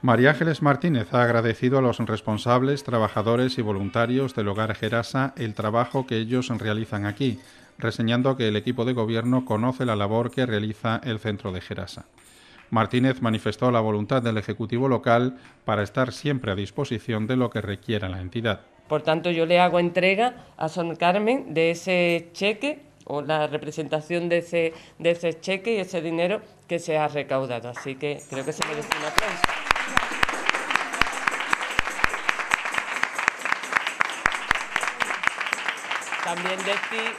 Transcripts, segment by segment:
María Ángeles Martínez ha agradecido a los responsables, trabajadores y voluntarios del hogar Gerasa el trabajo que ellos realizan aquí, reseñando que el equipo de gobierno conoce la labor que realiza el centro de Gerasa. Martínez manifestó la voluntad del Ejecutivo local para estar siempre a disposición de lo que requiera la entidad. Por tanto, yo le hago entrega a San Carmen de ese cheque o la representación de ese, cheque y ese dinero que se ha recaudado. Así que creo que se merece un También decir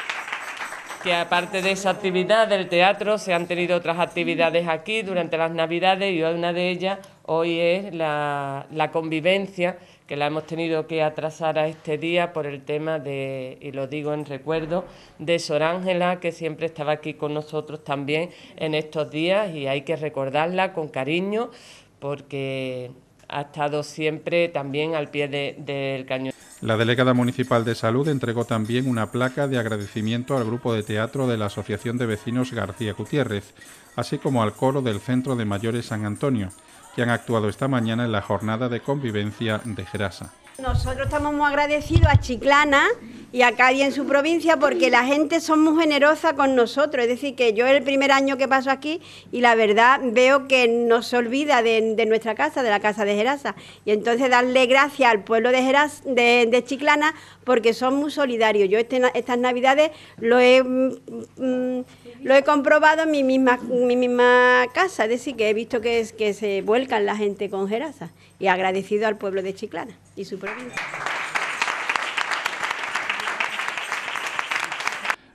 que aparte de esa actividad del teatro, se han tenido otras actividades aquí durante las Navidades y una de ellas hoy es la, convivencia, que la hemos tenido que atrasar a este día por el tema de, y lo digo en recuerdo, de Sor Ángela, que siempre estaba aquí con nosotros también en estos días y hay que recordarla con cariño porque ha estado siempre también al pie del cañón. La delegada municipal de salud entregó también una placa de agradecimiento al grupo de teatro de la Asociación de Vecinos García Gutiérrez, así como al coro del Centro de Mayores San Antonio, que han actuado esta mañana en la jornada de convivencia de Gerasa. Nosotros estamos muy agradecidos a Chiclana y acá y en su provincia porque la gente son muy generosa con nosotros. Es decir, que yo es el primer año que paso aquí y la verdad veo que no se olvida de, nuestra casa, de la casa de Gerasa. Y entonces darle gracias al pueblo de, de, Chiclana porque son muy solidarios. Yo este estas navidades lo he, mm, mm, lo he comprobado en mi misma, mi misma casa. Es decir, que he visto que, que se vuelcan la gente con Gerasa y agradecido al pueblo de Chiclana y su provincia.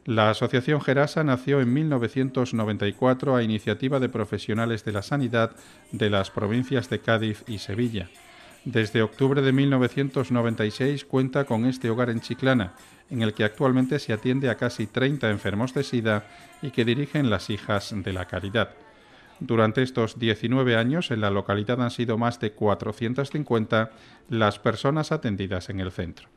La Asociación Gerasa nació en 1994 a iniciativa de profesionales de la sanidad de las provincias de Cádiz y Sevilla. Desde octubre de 1996 cuenta con este hogar en Chiclana, en el que actualmente se atiende a casi 30 enfermos de SIDA y que dirigen las hijas de la caridad. Durante estos 19 años en la localidad han sido más de 450 las personas atendidas en el centro.